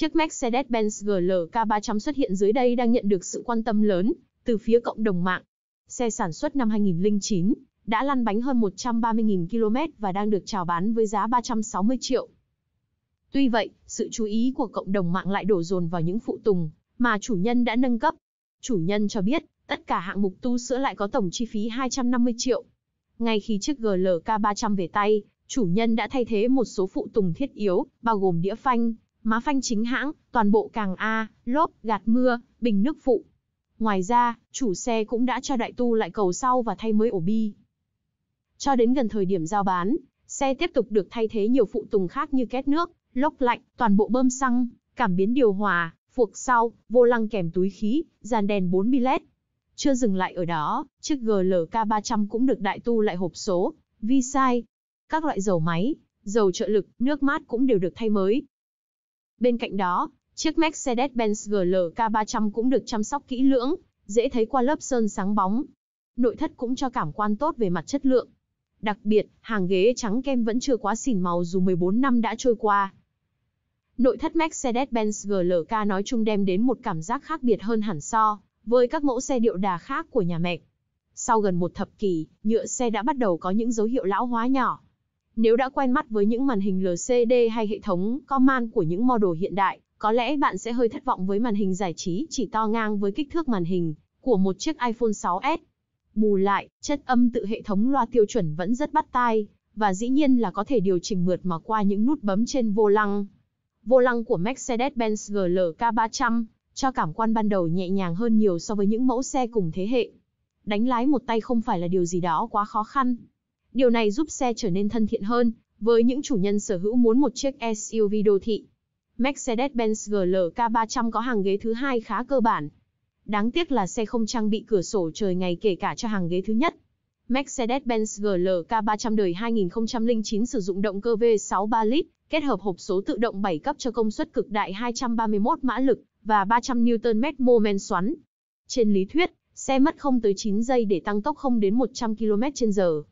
Chiếc Mercedes-Benz GLK300 xuất hiện dưới đây đang nhận được sự quan tâm lớn từ phía cộng đồng mạng. Xe sản xuất năm 2009 đã lăn bánh hơn 130.000 km và đang được chào bán với giá 360 triệu. Tuy vậy, sự chú ý của cộng đồng mạng lại đổ dồn vào những phụ tùng mà chủ nhân đã nâng cấp. Chủ nhân cho biết, tất cả hạng mục tu sửa lại có tổng chi phí 250 triệu. Ngay khi chiếc GLK300 về tay, chủ nhân đã thay thế một số phụ tùng thiết yếu, bao gồm đĩa phanh, má phanh chính hãng, toàn bộ càng A, lốp, gạt mưa, bình nước phụ. Ngoài ra, chủ xe cũng đã cho đại tu lại cầu sau và thay mới ổ bi. Cho đến gần thời điểm giao bán, xe tiếp tục được thay thế nhiều phụ tùng khác như két nước, lốc lạnh, toàn bộ bơm xăng, cảm biến điều hòa, phuộc sau, vô lăng kèm túi khí, dàn đèn 4 bi led. Chưa dừng lại ở đó, chiếc GLK 300 cũng được đại tu lại hộp số, vi sai. Các loại dầu máy, dầu trợ lực, nước mát cũng đều được thay mới, Bên cạnh đó, chiếc Mercedes-Benz GLK300 cũng được chăm sóc kỹ lưỡng, dễ thấy qua lớp sơn sáng bóng. Nội thất cũng cho cảm quan tốt về mặt chất lượng. Đặc biệt, hàng ghế trắng kem vẫn chưa quá xỉn màu dù 14 năm đã trôi qua. Nội thất Mercedes-Benz GLK nói chung đem đến một cảm giác khác biệt hơn hẳn so với các mẫu xe điệu đà khác của nhà mẹ. Sau gần một thập kỷ, nhựa xe đã bắt đầu có những dấu hiệu lão hóa nhỏ, nếu đã quen mắt với những màn hình LCD hay hệ thống Command của những model hiện đại, có lẽ bạn sẽ hơi thất vọng với màn hình giải trí chỉ to ngang với kích thước màn hình của một chiếc iPhone 6s. Bù lại, chất âm tự hệ thống loa tiêu chuẩn vẫn rất bắt tai, và dĩ nhiên là có thể điều chỉnh mượt mà qua những nút bấm trên vô lăng. Vô lăng của Mercedes-Benz GLK 300 cho cảm quan ban đầu nhẹ nhàng hơn nhiều so với những mẫu xe cùng thế hệ. Đánh lái một tay không phải là điều gì đó quá khó khăn, Điều này giúp xe trở nên thân thiện hơn với những chủ nhân sở hữu muốn một chiếc SUV đô thị. Mercedes-Benz GLK300 có hàng ghế thứ hai khá cơ bản. Đáng tiếc là xe không trang bị cửa sổ trời ngày kể cả cho hàng ghế thứ nhất. Mercedes-Benz GLK300 đời 2009 sử dụng động cơ V6 3 lít, kết hợp hộp số tự động 7 cấp cho công suất cực đại 231 mã lực và 300 Nm mô men xoắn. Trên lý thuyết, xe mất không tới 9 giây để tăng tốc không đến 100 km/h.